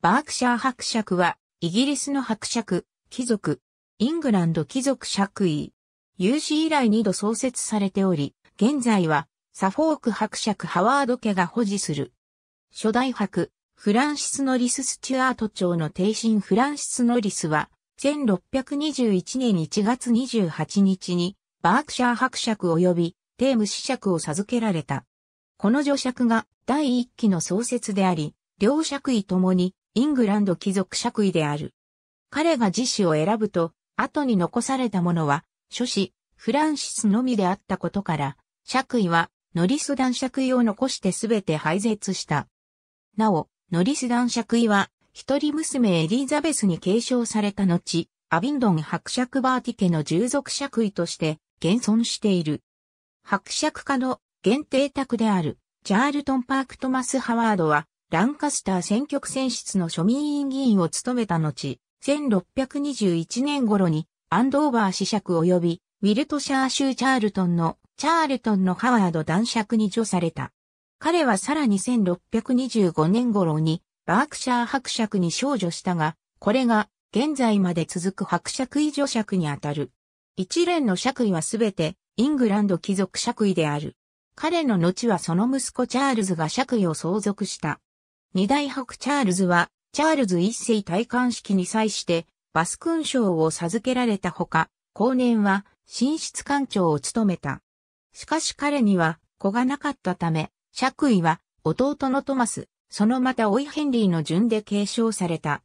バークシャー伯爵は、イギリスの伯爵、貴族、イングランド貴族爵位。有史以来二度創設されており、現在は、サフォーク伯爵ハワード家が保持する。初代伯、フランシス・ノリス・スチュアート朝の帝臣フランシス・ノリスは、1621年1月28日に、バークシャー伯爵及び、テーム子爵を授けられた。この女爵が第一期の創設であり、両爵位ともにイングランド貴族爵位である。彼が自死を選ぶと、後に残されたものは、諸子、フランシスのみであったことから、爵位は、ノリス男爵位を残してすべて廃絶した。なお、ノリス男爵位は、一人娘エリザベスに継承された後、アビンドン伯爵バーティ家の従属爵位として現存している。伯爵家の限定宅である、チャールトン・パーク・トマス・ハワードは、ランカスター選挙区選出の庶民委員議員を務めた後、1621年頃にアンドーバー子爵及びウィルトシャー州チャールトンのチャールトンのハワード男爵に除された。彼はさらに1625年頃にバークシャー伯爵に少女したが、これが現在まで続く伯爵位助爵にあたる。一連の爵位はすべてイングランド貴族爵位である。彼の後はその息子チャールズが爵位を相続した。二大伯チャールズは、チャールズ一世戴冠式に際して、バス勲章を授けられたほか、後年は、寝室官長を務めた。しかし彼には、子がなかったため、爵位は、弟のトマス、そのまた老いヘンリーの順で継承された。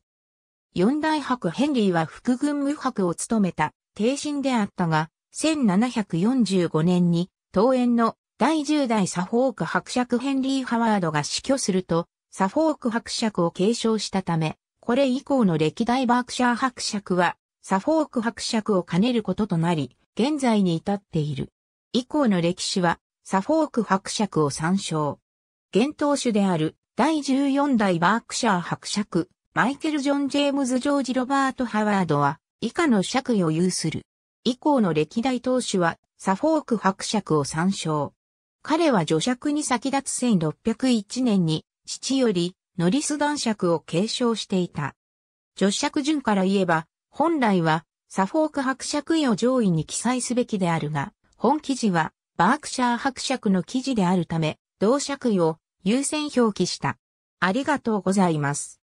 四大伯ヘンリーは副軍務伯を務めた、帝臣であったが、1745年に、当園の第10代サフォーク伯爵ヘンリー・ハワードが死去すると、サフォーク伯爵を継承したため、これ以降の歴代バークシャー伯爵は、サフォーク伯爵を兼ねることとなり、現在に至っている。以降の歴史は、サフォーク伯爵を参照。現当主である、第14代バークシャー伯爵、マイケル・ジョン・ジェームズ・ジョージ・ロバート・ハワードは、以下の爵位を有する。以降の歴代当主は、サフォーク伯爵を参照。彼は助爵に先立つ1601年に、父より、ノリス男爵を継承していた。女爵順から言えば、本来は、サフォーク伯爵位を上位に記載すべきであるが、本記事は、バークシャー伯爵の記事であるため、同爵位を優先表記した。ありがとうございます。